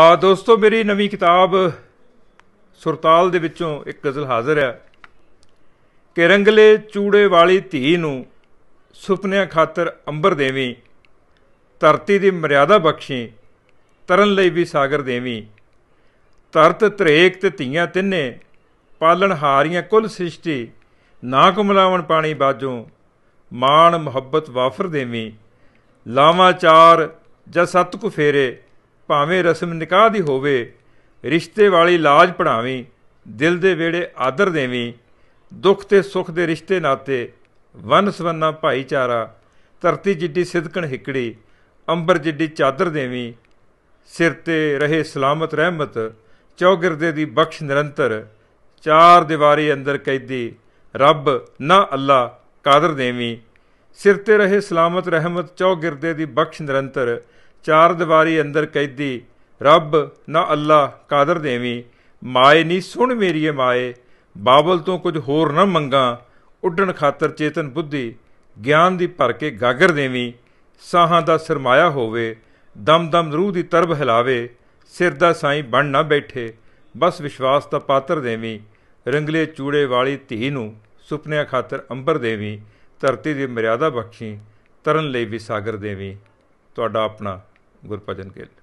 ਆ ਦੋਸਤੋ ਮੇਰੀ ਨਵੀਂ ਕਿਤਾਬ ਸੁਰਤਾਲ ਦੇ ਵਿੱਚੋਂ ਇੱਕ ਗਜ਼ਲ ਹਾਜ਼ਰ ਹੈ ਕਿ ਰੰਗਲੇ ਚੂੜੇ ਵਾਲੀ ਧੀ ਨੂੰ ਸੁਪਨਿਆਂ ਖਾਤਰ ਅੰਬਰ ਦੇਵੀਂ ਧਰਤੀ ਦੀ ਮਰਿਆਦਾ ਬਖਸ਼ੀ ਤਰਨ ਲਈ ਵੀ ਸਾਗਰ ਦੇਵੀਂ ਤਰਤ ਤ੍ਰੇਕ ਤੇ ਧੀਆਂ ਤਿੰਨੇ ਪਾਲਣ ਹਾਰੀਆਂ ਕੁੱਲ ਸ੍ਰਿਸ਼ਟੀ ਨਾ ਕੁਮਲਾਵਣ ਪਾਣੀ ਬਾਜੋਂ ਮਾਣ ਮੁਹੱਬਤ ਵਾਫਰ ਦੇਵੀਂ ਲਾਵਾਂ ਚਾਰ ਜਾਂ ਸਤ ਕੁ ਫੇਰੇ ਭਾਵੇਂ ਰਸਮ ਨਿਕਾਹ ਦੀ ਹੋਵੇ ਰਿਸ਼ਤੇ ਵਾਲੀ ਲਾਜ ਪੜਾਵੇਂ ਦਿਲ ਦੇ ਵੇੜੇ ਆਦਰ ਦੇਵੇਂ ਦੁੱਖ ਤੇ ਸੁੱਖ ਦੇ ਰਿਸ਼ਤੇ ਨਾਤੇ ਵਨ ਸਵੰਨਾ ਭਾਈਚਾਰਾ ਧਰਤੀ ਜਿੱਡੀ ਸਿਦਕਣ ਹਿੱਕੜੀ ਅੰਬਰ ਜਿੱਡੀ ਚਾਦਰ ਦੇਵੇਂ ਸਿਰ ਤੇ ਰਹੇ ਸਲਾਮਤ ਰਹਿਮਤ ਚੌਗਿਰਦੇ ਦੀ ਬਖਸ਼ ਨਿਰੰਤਰ ਚਾਰ ਦੀਵਾਰੀ ਅੰਦਰ ਕੈਦੀ ਰੱਬ ਨਾ ਅੱਲਾ ਕਾਦਰ ਦੇਵੀ ਸਿਰ ਤੇ ਰਹੇ ਸਲਾਮਤ ਰਹਿਮਤ ਚੌਗਿਰਦੇ ਦੀ ਬਖਸ਼ ਨਿਰੰਤਰ ਚਾਰ ਦੀਵਾਰੀ ਅੰਦਰ ਕੈਦੀ ਰੱਬ ਨਾ ਅੱਲਾ ਕਾਦਰ ਦੇਵੀ ਮਾਏ ਨਹੀਂ ਸੁਣ ਮੇਰੀਏ ਮਾਏ ਬਾਬਲ ਤੋਂ ਕੁਝ ਹੋਰ ਨਾ ਮੰਗਾ ਉੱਡਣ ਖਾਤਰ ਚੇਤਨ ਬੁੱਧੀ ਗਿਆਨ ਦੀ ਭਰ ਕੇ ਗਾਗਰ ਦੇਵੀ ਸਾਹਾਂ ਦਾ ਸਰਮਾਇਆ ਹੋਵੇ ਦਮ ਦਮ ਰੂਹ ਦੀ ਤਰਬ ਹਿਲਾਵੇ ਸਿਰ ਦਾ ਸਾਈਂ ਬਣ ਨਾ ਬੈਠੇ ਬਸ ਵਿਸ਼ਵਾਸ ਦਾ ਪਾਤਰ ਦੇਵੀ ਰੰਗਲੇ ਚੂੜੇ ਵਾਲੀ ਧੀ ਨੂੰ ਸੁਪਨਿਆਂ ਖਾਤਰ ਅੰਬਰ ਦੇਵੀ ਧਰਤੀ ਦੀ ਮਰਿਆਦਾ ਬਖਸ਼ੀ ਤਰਨ ਲਈ ਵੀ ਸਾਗਰ ਦੇਵੀ ਤੁਹਾਡਾ ਆਪਣਾ ਗੁਰਪਜਨ ਗਿੱਲ